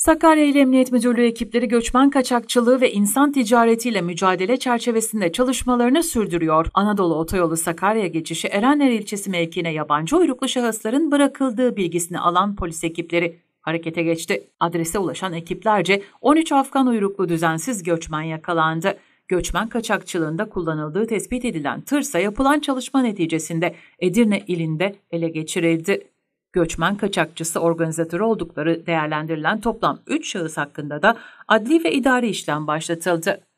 Sakarya İl Emniyet Müdürlüğü ekipleri göçmen kaçakçılığı ve insan ticaretiyle mücadele çerçevesinde çalışmalarını sürdürüyor. Anadolu Otoyolu Sakarya geçişi Erenler ilçesi mevkiine yabancı uyruklu şahısların bırakıldığı bilgisini alan polis ekipleri harekete geçti. Adrese ulaşan ekiplerce 13 Afgan uyruklu düzensiz göçmen yakalandı. Göçmen kaçakçılığında kullanıldığı tespit edilen tırsa yapılan çalışma neticesinde Edirne ilinde ele geçirildi göçmen kaçakçısı organizatörü oldukları değerlendirilen toplam 3 şahıs hakkında da adli ve idari işlem başlatıldı.